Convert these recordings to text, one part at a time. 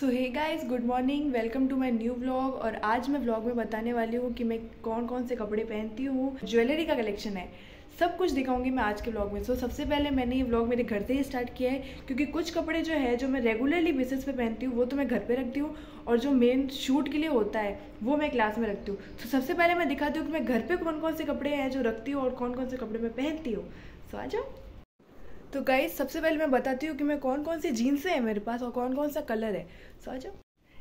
so hey guys good morning welcome to my new vlog और आज मैं vlog में बताने वाली हूँ कि मैं कौन कौन से कपड़े पहनती हूँ ज्वेलरी का कलेक्शन है सब कुछ दिखाऊंगी मैं आज के व्लॉग में सो so, सबसे पहले मैंने ये व्लॉग मेरे घर से ही स्टार्ट किया है क्योंकि कुछ कपड़े जो है जो मैं रेगुलरली बेसिस पे पहनती हूँ वो तो मैं घर पे रखती हूँ और जो मेन शूट के लिए होता है वो मैं क्लास में रखती हूँ तो so, सबसे पहले मैं दिखाती हूँ कि मैं घर पर कौन कौन से कपड़े हैं जो रखती हूँ और कौन कौन से कपड़े मैं पहनती हूँ सो so, आ जाओ तो गाइज सबसे पहले मैं बताती हूँ कि मैं कौन कौन सी जीन्स है मेरे पास और कौन कौन सा कलर है सो आ जाओ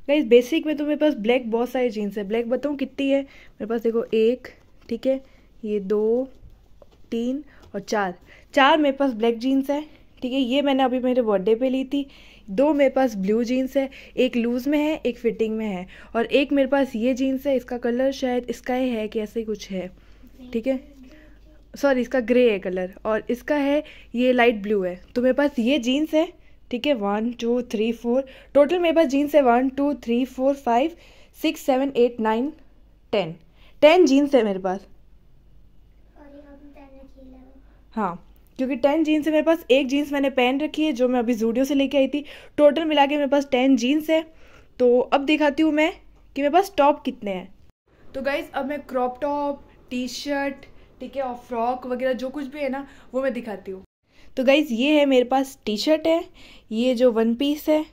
गाइज बेसिक में तो मेरे पास ब्लैक बहुत सारी जीन्स है ब्लैक बताऊँ कितनी है मेरे पास देखो एक ठीक है ये दो तीन और चार चार मेरे पास ब्लैक जीन्स है ठीक है ये मैंने अभी मेरे बर्थडे पे ली थी दो मेरे पास ब्लू जीन्स है एक लूज़ में है एक फिटिंग में है और एक मेरे पास ये जीन्स है इसका कलर शायद इसका ही है कि ऐसे ही कुछ है ठीक है सॉरी इसका ग्रे है कलर और इसका है ये लाइट ब्लू है तो मेरे पास ये जीन्स है ठीक है one two three four total मेरे पास जीन्स है one two three four five six seven eight nine ten ten jeans है मेरे पास हाँ क्योंकि टेन जीन्स है मेरे पास एक जीन्स मैंने पहन रखी है जो मैं अभी जूडियो से लेके आई थी टोटल मिला के मेरे पास टेन जीन्स है तो अब दिखाती हूँ मैं कि मेरे पास टॉप कितने हैं तो गाइज अब मैं क्रॉप टॉप टी शर्ट ठीक है और फ्रॉक वगैरह जो कुछ भी है ना वो मैं दिखाती हूँ तो गाइज़ ये है मेरे पास टी शर्ट है ये जो वन पीस है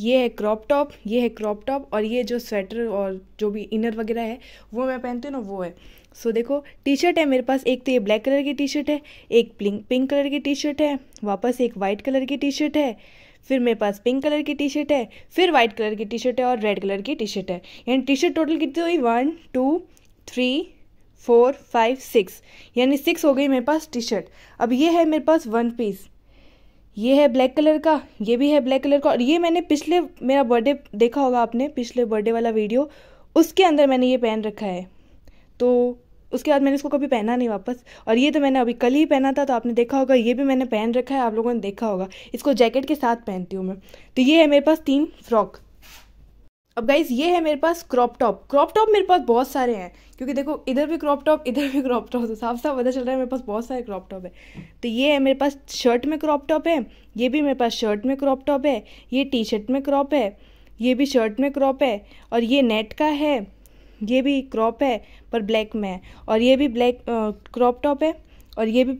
ये है क्रॉप टॉप ये है क्रॉप टॉप और ये जो स्वेटर और जो भी इनर वगैरह है वो मैं पहनती हूँ ना वो है सो so, देखो टी शर्ट है मेरे पास एक तो ये ब्लैक कलर की टी शर्ट है एक पिंक पिंक कलर की टी शर्ट है वापस एक वाइट कलर की टी शर्ट है फिर मेरे पास पिंक कलर की टी शर्ट है फिर वाइट कलर की टी शर्ट है और रेड कलर की टी शर्ट है यानी टी शर्ट टोटल कितनी हुई one two three four five six यानी सिक्स हो गई मेरे पास टी शर्ट अब ये है मेरे पास वन पीस ये है ब्लैक कलर का ये भी है ब्लैक कलर का और ये मैंने पिछले मेरा बर्थडे देखा होगा आपने पिछले बर्थडे वाला वीडियो उसके अंदर मैंने ये पहन रखा है तो उसके बाद मैंने इसको कभी पहना नहीं वापस और ये तो मैंने अभी कल ही पहना था तो आपने देखा होगा ये भी मैंने पहन रखा है आप लोगों ने देखा होगा इसको जैकेट के साथ पहनती हूँ मैं तो ये है मेरे पास तीन फ्रॉक अब गाइज ये है मेरे पास क्रॉप टॉप क्रॉप टॉप मेरे पास बहुत सारे हैं क्योंकि देखो इधर भी क्रॉप टॉप इधर भी क्रॉप टॉप तो साफ साफ पता चल रहा है मेरे पास बहुत सारे क्रॉप टॉप है तो ये है मेरे पास शर्ट में क्रॉप टॉप है ये भी मेरे पास शर्ट में क्रॉप टॉप है ये टी शर्ट में क्रॉप है ये भी शर्ट में क्रॉप है और ये नेट का है ये भी क्रॉप है पर ब्लैक में है और ये भी ब्लैक क्रॉप टॉप है और ये भी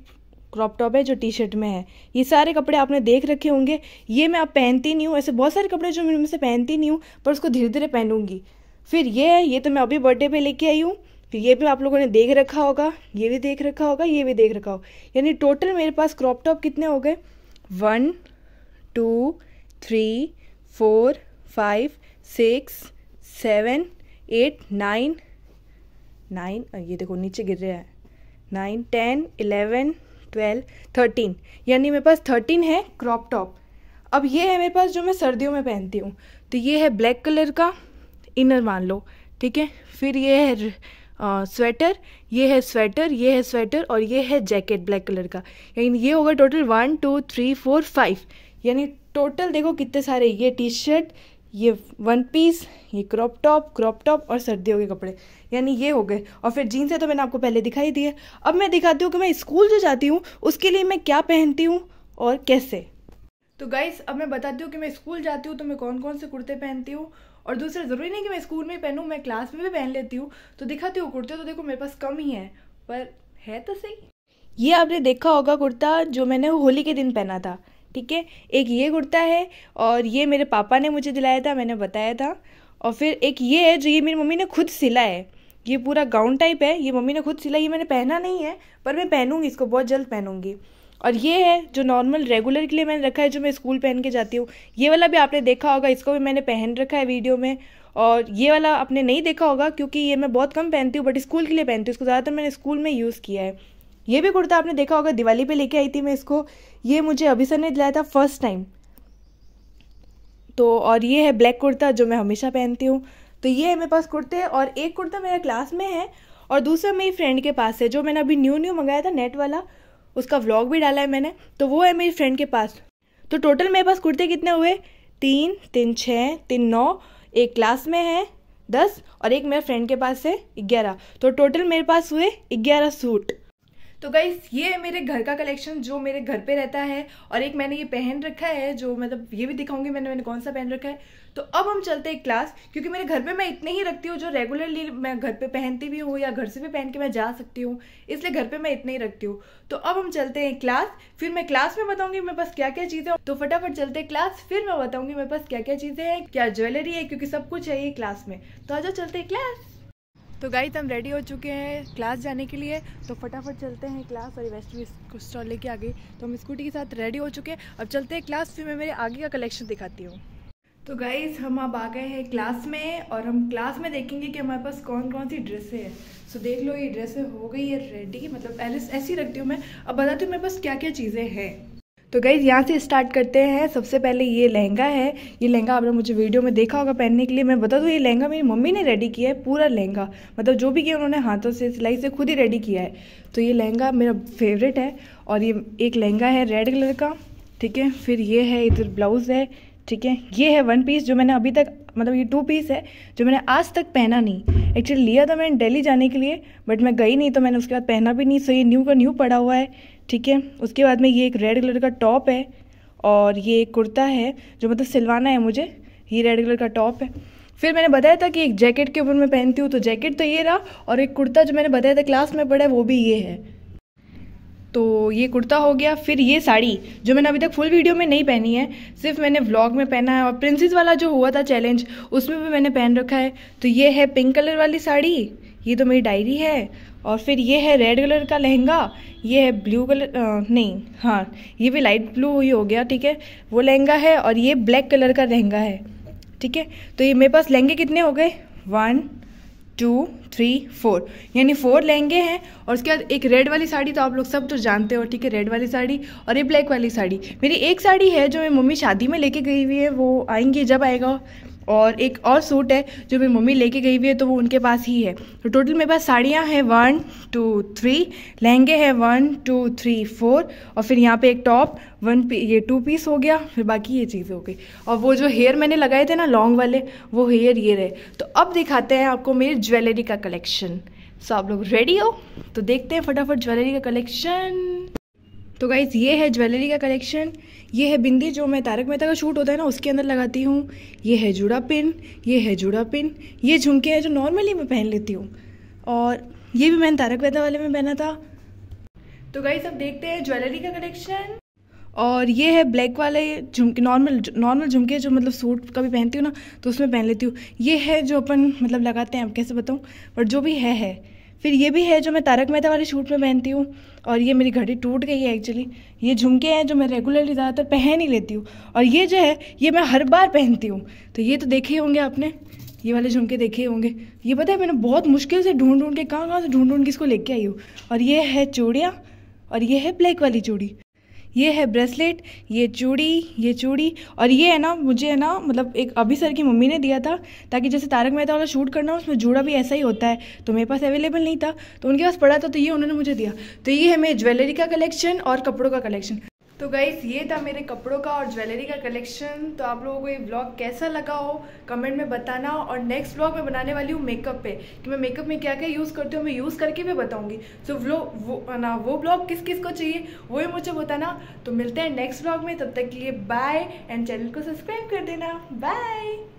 क्रॉप टॉप है जो टी शर्ट में है ये सारे कपड़े आपने देख रखे होंगे ये मैं अब पहनती नहीं हूँ ऐसे बहुत सारे कपड़े जो मैं मुझसे पहनती नहीं हूँ पर उसको धीरे धीरे पहनूंगी फिर ये है ये तो मैं अभी बर्थडे पे लेके आई हूँ फिर ये भी आप लोगों ने देख रखा होगा ये भी देख रखा होगा ये भी देख रखा होगा यानी टोटल मेरे पास क्रॉप टॉप कितने हो गए one two three four five six seven eight nine nine ये देखो नीचे गिर रहा है nine ten eleven twelve thirteen यानी मेरे पास थर्टीन है क्रॉप टॉप अब ये है मेरे पास जो मैं सर्दियों में पहनती हूँ तो ये है ब्लैक कलर का इनर मान लो ठीक है फिर ये है आ, स्वेटर ये है स्वेटर ये है स्वेटर और ये है जैकेट ब्लैक कलर का यानी ये होगा total one two three four five यानी टोटल देखो कितने सारे ये टी शर्ट ये वन पीस ये क्रॉप टॉप क्रॉप टॉप और सर्दियों के कपड़े यानी ये हो गए और फिर जीन्स है तो मैंने आपको पहले दिखाई दिए अब मैं दिखाती हूँ कि मैं स्कूल जो जाती हूँ उसके लिए मैं क्या पहनती हूँ और कैसे तो गाइस अब मैं बताती हूँ कि मैं स्कूल जाती हूँ तो मैं कौन कौन से कुर्ते पहनती हूँ और दूसरा ज़रूरी नहीं कि मैं स्कूल में पहनूँ मैं क्लास में भी पहन लेती हूँ तो दिखाती हूँ कुर्ते तो देखो मेरे पास कम ही है पर है तो सही ये आपने देखा होगा कुर्ता जो मैंने होली के दिन पहना था ठीक है एक ये कुर्ता है और ये मेरे पापा ने मुझे दिलाया था मैंने बताया था और फिर एक ये है जो ये मेरी मम्मी ने खुद सिला है ये पूरा गाउन टाइप है ये मम्मी ने खुद सिला ये मैंने पहना नहीं है पर मैं पहनूंगी इसको बहुत जल्द पहनूंगी और ये है जो नॉर्मल रेगुलर के लिए मैंने रखा है जो मैं स्कूल पहन के जाती हूँ ये वाला भी आपने देखा होगा इसको भी मैंने पहन रखा है वीडियो में और ये वाला आपने नहीं देखा होगा क्योंकि ये मैं बहुत कम पहनती हूँ बट स्कूल के लिए पहनती हूँ इसको ज़्यादातर मैंने स्कूल में यूज़ किया है ये भी कुर्ता आपने देखा होगा दिवाली पे लेके आई थी मैं इसको ये मुझे अभी सर ने दिलाया था फर्स्ट टाइम तो और ये है ब्लैक कुर्ता जो मैं हमेशा पहनती हूँ तो ये है मेरे पास कुर्ते और एक कुर्ता मेरा क्लास में है और दूसरा मेरी फ्रेंड के पास है जो मैंने अभी न्यू न्यू मंगाया था नेट वाला उसका व्लॉग भी डाला है मैंने तो वो है मेरी फ्रेंड के पास तो टोटल मेरे पास कुर्ते कितने हुए तीन तीन छः तीन नौ एक क्लास में है दस और एक मेरे फ्रेंड के पास है ग्यारह तो टोटल मेरे पास हुए ग्यारह सूट तो गाइस ये है मेरे घर का कलेक्शन जो मेरे घर पे रहता है और एक मैंने ये पहन रखा है जो मतलब ये भी दिखाऊंगी मैंने मैंने कौन सा पहन रखा है तो अब हम चलते हैं क्लास क्योंकि मेरे घर पे मैं इतने ही रखती हूँ जो रेगुलरली मैं घर पे पहनती भी हूँ या घर से भी पहन के मैं जा सकती हूँ इसलिए घर पे मैं इतने ही रखती हूँ तो अब हम चलते हैं क्लास फिर मैं क्लास में बताऊंगी मेरे पास क्या क्या चीज़ें तो फटाफट चलते हैं क्लास फिर मैं बताऊंगी मेरे पास क्या क्या चीज़ें हैं क्या ज्वेलरी है क्योंकि सब कुछ है ये क्लास में तो आ जाओ चलते क्लास तो गाइज हम रेडी हो चुके हैं क्लास जाने के लिए तो फटाफट चलते हैं क्लास और वेस्ट भी स्टॉल लेके आ गई तो हम स्कूटी के साथ रेडी हो चुके हैं अब चलते हैं क्लास फिर मैं मेरे आगे का कलेक्शन दिखाती हूँ तो गाइज़ हम अब आ गए हैं क्लास में और हम क्लास में देखेंगे कि हमारे पास कौन कौन सी ड्रेसें हैं सो देख लो ये ड्रेसें हो गई है रेडी मतलब ऐसी रखती हूँ मैं अब बताती हूँ मेरे पास क्या क्या चीज़ें हैं तो गई यहाँ से स्टार्ट करते हैं सबसे पहले ये लहंगा है ये लहंगा आपने मुझे वीडियो में देखा होगा पहनने के लिए मैं बता दूँ ये लहंगा मेरी मम्मी ने रेडी किया है पूरा लहंगा मतलब जो भी किया उन्होंने हाथों से सिलाई से खुद ही रेडी किया है तो ये लहंगा मेरा फेवरेट है और ये एक लहंगा है रेड कलर का ठीक है फिर ये है इधर ब्लाउज़ है ठीक है ये है वन पीस जो मैंने अभी तक मतलब ये टू पीस है जो मैंने आज तक पहना नहीं एक्चुअली लिया था मैंने दिल्ली जाने के लिए बट मैं गई नहीं तो मैंने उसके बाद पहना भी नहीं सो ये न्यू का न्यू पड़ा हुआ है ठीक है उसके बाद में ये एक रेड कलर का टॉप है और ये एक कुर्ता है जो मतलब सिलवाना है मुझे ये रेड कलर का टॉप है फिर मैंने बताया था कि एक जैकेट के ऊपर मैं पहनती हूँ तो जैकेट तो ये रहा और एक कुर्ता जो मैंने बताया था क्लास में पड़ा है वो भी ये है तो ये कुर्ता हो गया फिर ये साड़ी जो मैंने अभी तक फुल वीडियो में नहीं पहनी है सिर्फ मैंने व्लॉग में पहना है और प्रिंसेस वाला जो हुआ था चैलेंज उसमें भी मैंने पहन रखा है तो ये है पिंक कलर वाली साड़ी ये तो मेरी डायरी है और फिर ये है रेड कलर का लहंगा ये है ब्लू कलर नहीं हाँ ये भी लाइट ब्लू ही हो गया ठीक है वो लहंगा है और ये ब्लैक कलर का लहंगा है ठीक है तो ये मेरे पास लहंगे कितने हो गए वन टू थ्री फोर यानी फोर लहंगे हैं और उसके बाद एक रेड वाली साड़ी तो आप लोग सब तो जानते हो ठीक है रेड वाली साड़ी और ये ब्लैक वाली साड़ी मेरी एक साड़ी है जो मेरी मम्मी शादी में लेके गई हुई है वो आएंगी जब आएगा और एक और सूट है जो मेरी मम्मी लेके गई हुई है तो वो उनके पास ही है तो टोटल मेरे पास साड़ियाँ हैं वन टू थ्री लहंगे हैं वन टू थ्री फोर और फिर यहाँ पे एक टॉप वन पी ये टू पीस हो गया फिर बाकी ये चीज़ें हो गई और वो जो हेयर मैंने लगाए थे ना लॉन्ग वाले वो हेयर ये रहे तो अब दिखाते हैं आपको मेरी ज्वेलरी का कलेक्शन सो आप लोग रेडी हो तो देखते हैं फटाफट ज्वेलरी का कलेक्शन तो गाइज़ ये है ज्वेलरी का कलेक्शन ये है बिंदी जो मैं तारक मेहता का शूट होता है ना उसके अंदर लगाती हूँ ये है जुड़ा पिन ये है जुड़ा पिन ये झुमके हैं जो नॉर्मली मैं पहन लेती हूँ और ये भी मैंने तारक मेहता वाले में पहना था तो गाइज़ अब देखते हैं ज्वेलरी का कलेक्शन और ये है ब्लैक वाले झुमके नॉर्मल नॉर्मल झुमके जो मतलब सूट कभी पहनती हूँ ना तो उसमें पहन लेती हूँ ये है जो अपन मतलब लगाते हैं अब कैसे बताऊँ बट जो भी है है फिर ये भी है जो मैं तारक मेहता वाले शूट में पहनती हूँ और ये मेरी घड़ी टूट गई है एक्चुअली ये झुमके हैं जो मैं रेगुलरली ज़्यादातर पहन ही लेती हूँ और ये जो है ये मैं हर बार पहनती हूँ तो ये तो देखे ही होंगे आपने ये वाले झुमके देखे होंगे ये पता है मैंने बहुत मुश्किल से ढूंढ ढूंढ के कहाँ कहाँ से ढूंढ ढूंढ के इसको लेके आई हूँ और ये है चूड़ियाँ और ये है ब्लैक वाली चूड़ी ये है ब्रेसलेट ये चूड़ी ये चूड़ी और ये है ना मुझे है ना मतलब एक अभी सर की मम्मी ने दिया था ताकि जैसे तारक मेहता वाला शूट करना उसमें जूड़ा भी ऐसा ही होता है तो मेरे पास अवेलेबल नहीं था तो उनके पास पड़ा था तो ये उन्होंने मुझे दिया तो ये है मेरे ज्वेलरी का कलेक्शन और कपड़ों का कलेक्शन तो गाइज़ ये था मेरे कपड़ों का और ज्वेलरी का कलेक्शन तो आप लोगों को ये ब्लॉग कैसा लगा हो कमेंट में बताना और नेक्स्ट ब्लॉग मैं बनाने वाली हूँ मेकअप पे कि मैं मेकअप में क्या क्या यूज़ करती हूँ मैं यूज़ करके भी बताऊँगी सो so, वो ना वो ब्लॉग किस किस को चाहिए वो ही मुझे बताना तो मिलते हैं नेक्स्ट ब्लॉग में तब तक के लिए बाय एंड चैनल को सब्सक्राइब कर देना बाय